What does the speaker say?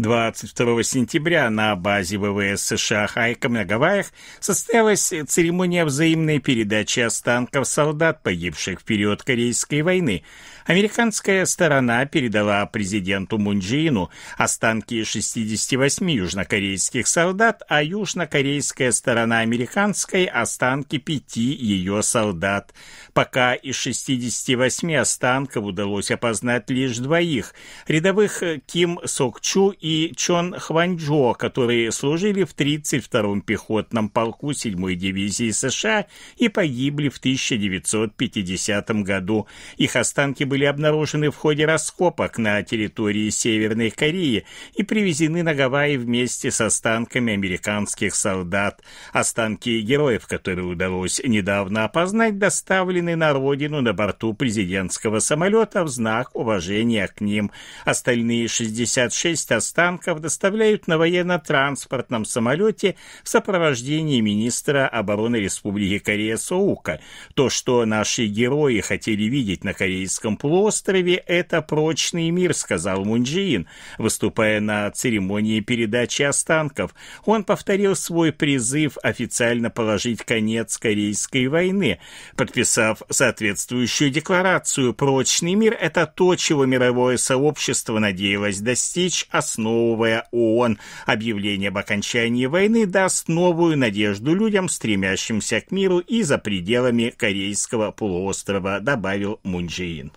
22 сентября на базе ВВС США Хайком на Гавайях состоялась церемония взаимной передачи останков солдат, погибших в период Корейской войны. Американская сторона передала президенту Мунджиину останки 68 южнокорейских солдат, а южнокорейская сторона американской – останки пяти ее солдат. Пока из 68 останков удалось опознать лишь двоих – рядовых Ким Сокчу и и Чон Хванчжо, которые служили в 32-м пехотном полку 7-й дивизии США и погибли в 1950 году. Их останки были обнаружены в ходе раскопок на территории Северной Кореи и привезены на Гавайи вместе с останками американских солдат. Останки героев, которые удалось недавно опознать, доставлены на родину на борту президентского самолета в знак уважения к ним. Остальные 66 останков останков доставляют на военно-транспортном самолете в сопровождении министра обороны Республики Корея Соука. То, что наши герои хотели видеть на Корейском полуострове, это прочный мир, сказал Мунджиин, выступая на церемонии передачи останков. Он повторил свой призыв официально положить конец Корейской войны, подписав соответствующую декларацию «Прочный мир – это то, чего мировое сообщество надеялось достичь, основ новое ООН объявление об окончании войны даст новую надежду людям, стремящимся к миру и за пределами Корейского полуострова, добавил Мунджиин.